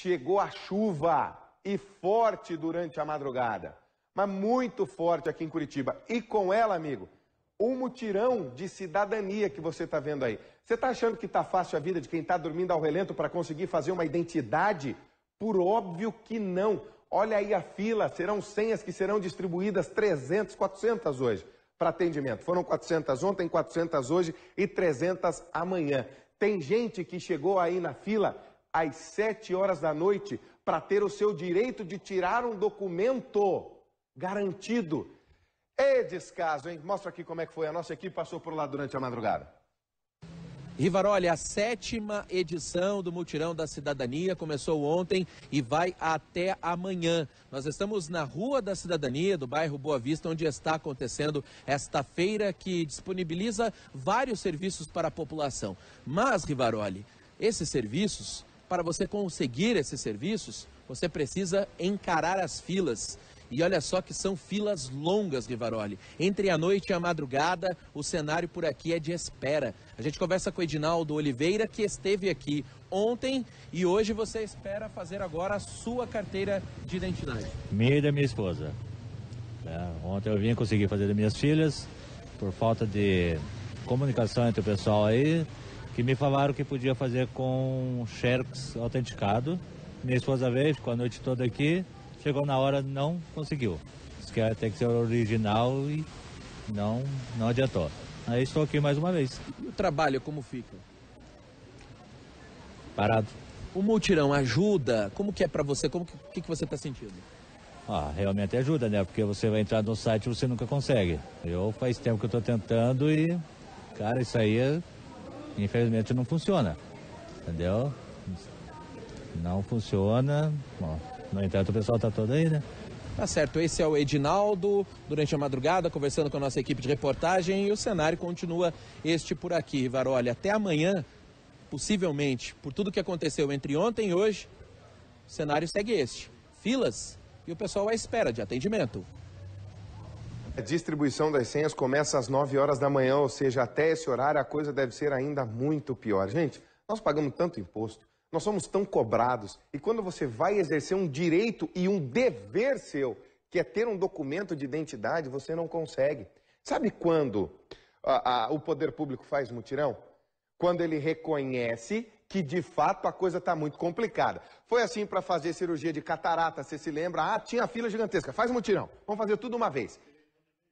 Chegou a chuva e forte durante a madrugada, mas muito forte aqui em Curitiba. E com ela, amigo, um mutirão de cidadania que você está vendo aí. Você está achando que está fácil a vida de quem está dormindo ao relento para conseguir fazer uma identidade? Por óbvio que não. Olha aí a fila, serão senhas que serão distribuídas 300, 400 hoje para atendimento. Foram 400 ontem, 400 hoje e 300 amanhã. Tem gente que chegou aí na fila às sete horas da noite para ter o seu direito de tirar um documento garantido. É descaso, hein? Mostra aqui como é que foi. A nossa equipe passou por lá durante a madrugada. Rivaroli, a sétima edição do Multirão da Cidadania começou ontem e vai até amanhã. Nós estamos na Rua da Cidadania, do bairro Boa Vista, onde está acontecendo esta feira que disponibiliza vários serviços para a população. Mas, Rivaroli, esses serviços para você conseguir esses serviços, você precisa encarar as filas. E olha só que são filas longas, Rivaroli. Entre a noite e a madrugada, o cenário por aqui é de espera. A gente conversa com o Edinaldo Oliveira, que esteve aqui ontem e hoje você espera fazer agora a sua carteira de identidade. Meia, e da minha esposa. É, ontem eu vim conseguir fazer das minhas filhas, por falta de comunicação entre o pessoal aí, que me falaram que podia fazer com Xerox autenticado. Minha esposa veio, ficou a noite toda aqui, chegou na hora, não conseguiu. Diz que tem que ser original e não, não adiantou. Aí estou aqui mais uma vez. E o trabalho como fica? Parado. O multirão ajuda? Como que é para você? Como que, que, que você está sentindo? Ah, realmente ajuda, né? Porque você vai entrar no site e você nunca consegue. Eu faz tempo que eu estou tentando e, cara, isso aí é infelizmente não funciona. Entendeu? Não funciona. Bom, no entanto, o pessoal está todo aí, né? Tá certo, esse é o Edinaldo, durante a madrugada, conversando com a nossa equipe de reportagem e o cenário continua este por aqui, olha, Até amanhã, possivelmente, por tudo que aconteceu entre ontem e hoje, o cenário segue este. Filas e o pessoal à espera de atendimento. A distribuição das senhas começa às 9 horas da manhã, ou seja, até esse horário a coisa deve ser ainda muito pior. Gente, nós pagamos tanto imposto, nós somos tão cobrados, e quando você vai exercer um direito e um dever seu, que é ter um documento de identidade, você não consegue. Sabe quando a, a, o poder público faz mutirão? Quando ele reconhece que de fato a coisa está muito complicada. Foi assim para fazer cirurgia de catarata, você se lembra? Ah, tinha fila gigantesca, faz mutirão, vamos fazer tudo uma vez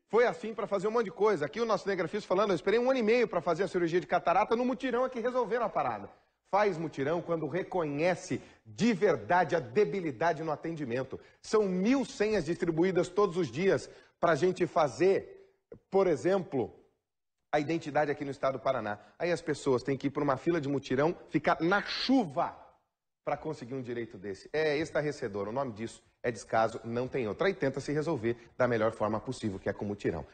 foi assim para fazer um monte de coisa. Aqui o nosso cinegrafista falando, eu esperei um ano e meio para fazer a cirurgia de catarata, no mutirão é que resolveram a parada. Faz mutirão quando reconhece de verdade a debilidade no atendimento. São mil senhas distribuídas todos os dias para a gente fazer, por exemplo, a identidade aqui no estado do Paraná. Aí as pessoas têm que ir para uma fila de mutirão, ficar na chuva para conseguir um direito desse? É estarrecedor. O nome disso é descaso, não tem outra. E tenta se resolver da melhor forma possível, que é com mutirão.